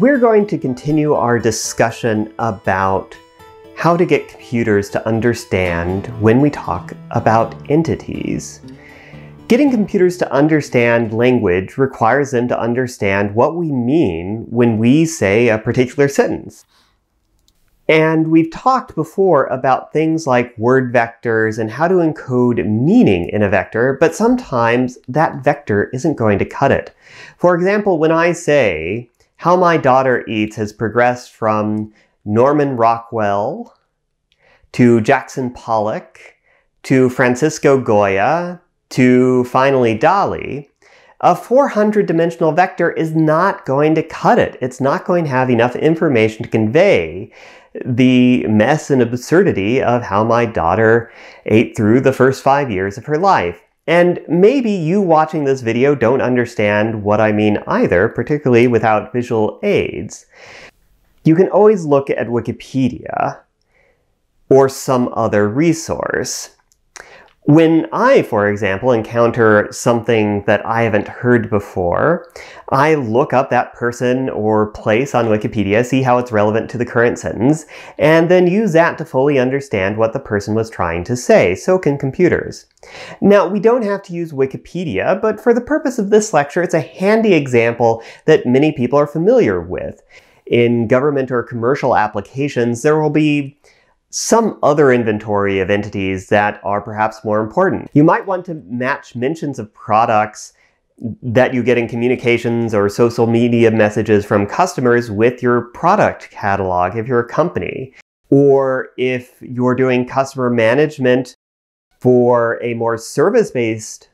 We're going to continue our discussion about how to get computers to understand when we talk about entities. Getting computers to understand language requires them to understand what we mean when we say a particular sentence. And we've talked before about things like word vectors and how to encode meaning in a vector, but sometimes that vector isn't going to cut it. For example, when I say, how My Daughter Eats has progressed from Norman Rockwell to Jackson Pollock to Francisco Goya to finally Dali, a 400 dimensional vector is not going to cut it. It's not going to have enough information to convey the mess and absurdity of how my daughter ate through the first five years of her life. And maybe you watching this video don't understand what I mean either, particularly without visual aids. You can always look at Wikipedia or some other resource. When I, for example, encounter something that I haven't heard before, I look up that person or place on Wikipedia, see how it's relevant to the current sentence, and then use that to fully understand what the person was trying to say. So can computers. Now, we don't have to use Wikipedia, but for the purpose of this lecture, it's a handy example that many people are familiar with. In government or commercial applications, there will be some other inventory of entities that are perhaps more important. You might want to match mentions of products that you get in communications or social media messages from customers with your product catalog if you're a company. Or if you're doing customer management for a more service based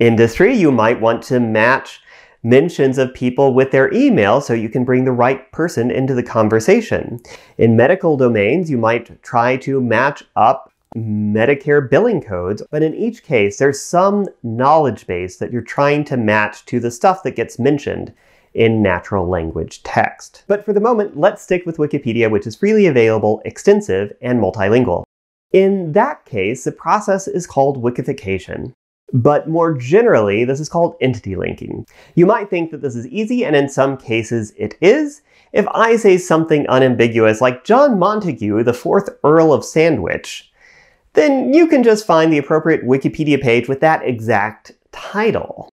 industry, you might want to match mentions of people with their email so you can bring the right person into the conversation. In medical domains, you might try to match up Medicare billing codes, but in each case, there's some knowledge base that you're trying to match to the stuff that gets mentioned in natural language text. But for the moment, let's stick with Wikipedia, which is freely available, extensive, and multilingual. In that case, the process is called wikification. But more generally, this is called entity linking. You might think that this is easy, and in some cases it is. If I say something unambiguous like John Montague, the fourth Earl of Sandwich, then you can just find the appropriate Wikipedia page with that exact title.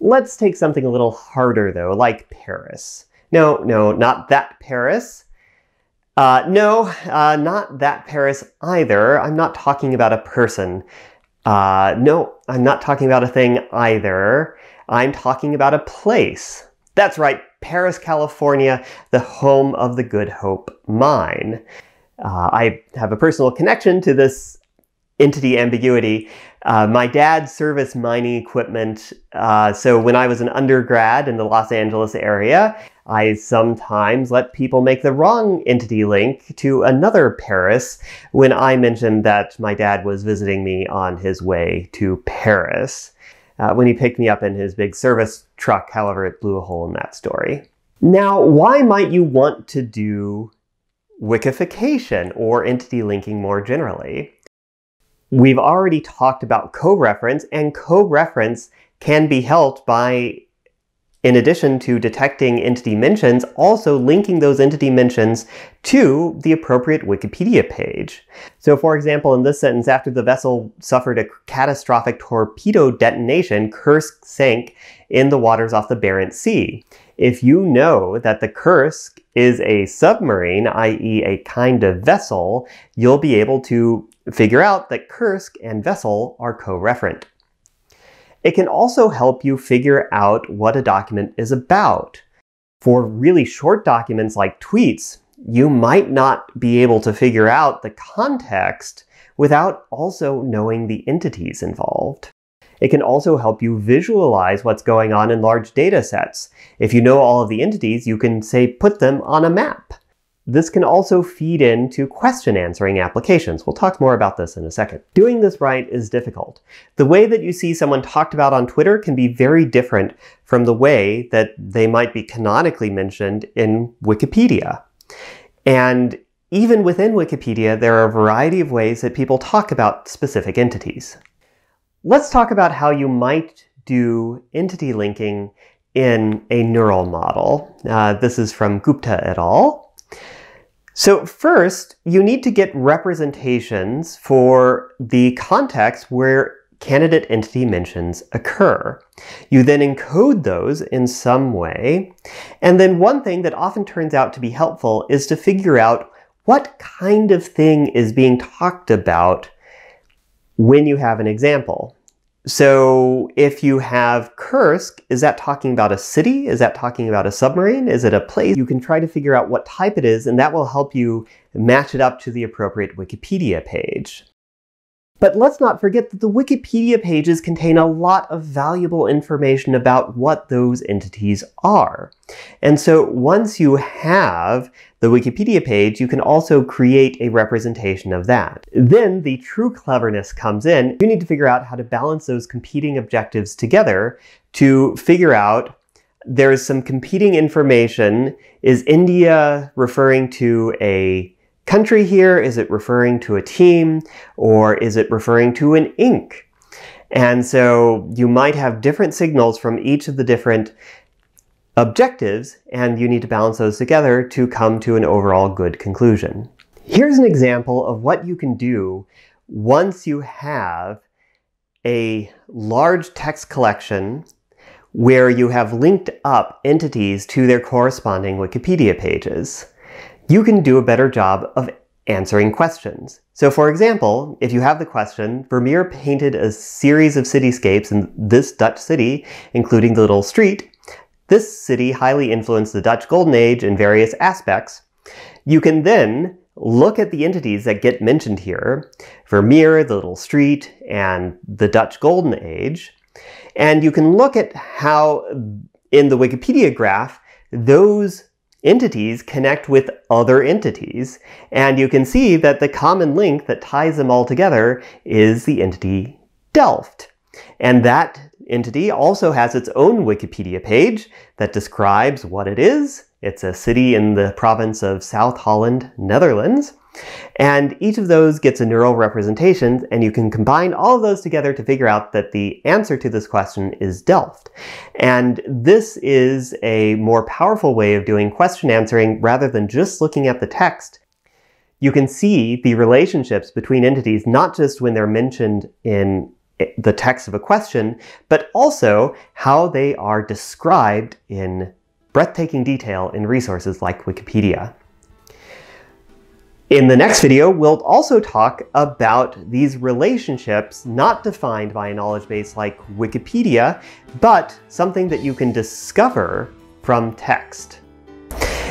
Let's take something a little harder though, like Paris. No, no, not that Paris. Uh, no, uh, not that Paris either. I'm not talking about a person. Uh, no, I'm not talking about a thing either. I'm talking about a place. That's right, Paris, California, the home of the Good Hope Mine. Uh, I have a personal connection to this entity ambiguity. Uh, my dad serviced mining equipment. Uh, so when I was an undergrad in the Los Angeles area, I sometimes let people make the wrong entity link to another Paris when I mentioned that my dad was visiting me on his way to Paris. Uh, when he picked me up in his big service truck, however, it blew a hole in that story. Now, why might you want to do wikification or entity linking more generally? We've already talked about coreference, and coreference can be helped by in addition to detecting entity mentions, also linking those entity mentions to the appropriate Wikipedia page. So for example, in this sentence, after the vessel suffered a catastrophic torpedo detonation, Kursk sank in the waters off the Barents Sea. If you know that the Kursk is a submarine, i.e. a kind of vessel, you'll be able to figure out that Kursk and vessel are co-referent. It can also help you figure out what a document is about. For really short documents like tweets, you might not be able to figure out the context without also knowing the entities involved. It can also help you visualize what's going on in large data sets. If you know all of the entities, you can, say, put them on a map. This can also feed into question answering applications. We'll talk more about this in a second. Doing this right is difficult. The way that you see someone talked about on Twitter can be very different from the way that they might be canonically mentioned in Wikipedia. And even within Wikipedia, there are a variety of ways that people talk about specific entities. Let's talk about how you might do entity linking in a neural model. Uh, this is from Gupta et al. So first, you need to get representations for the context where candidate entity mentions occur. You then encode those in some way. And then one thing that often turns out to be helpful is to figure out what kind of thing is being talked about when you have an example. So if you have Kursk, is that talking about a city? Is that talking about a submarine? Is it a place? You can try to figure out what type it is, and that will help you match it up to the appropriate Wikipedia page. But let's not forget that the Wikipedia pages contain a lot of valuable information about what those entities are. And so once you have the Wikipedia page, you can also create a representation of that. Then the true cleverness comes in. You need to figure out how to balance those competing objectives together to figure out there is some competing information. Is India referring to a country here? Is it referring to a team or is it referring to an ink? And so you might have different signals from each of the different objectives and you need to balance those together to come to an overall good conclusion. Here's an example of what you can do once you have a large text collection where you have linked up entities to their corresponding Wikipedia pages you can do a better job of answering questions. So for example, if you have the question, Vermeer painted a series of cityscapes in this Dutch city, including the little street. This city highly influenced the Dutch Golden Age in various aspects. You can then look at the entities that get mentioned here, Vermeer, the little street, and the Dutch Golden Age, and you can look at how in the Wikipedia graph, those entities connect with other entities, and you can see that the common link that ties them all together is the entity Delft. And that entity also has its own Wikipedia page that describes what it is. It's a city in the province of South Holland, Netherlands. And each of those gets a neural representation, and you can combine all of those together to figure out that the answer to this question is Delft. And this is a more powerful way of doing question answering rather than just looking at the text. You can see the relationships between entities, not just when they're mentioned in the text of a question, but also how they are described in breathtaking detail in resources like Wikipedia. In the next video, we'll also talk about these relationships not defined by a knowledge base like Wikipedia, but something that you can discover from text.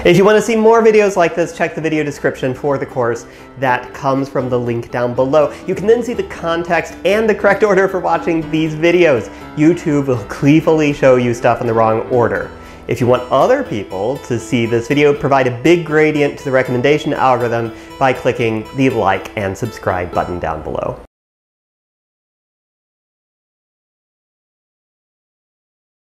If you want to see more videos like this, check the video description for the course that comes from the link down below. You can then see the context and the correct order for watching these videos. YouTube will gleefully show you stuff in the wrong order. If you want other people to see this video, provide a big gradient to the recommendation algorithm by clicking the like and subscribe button down below.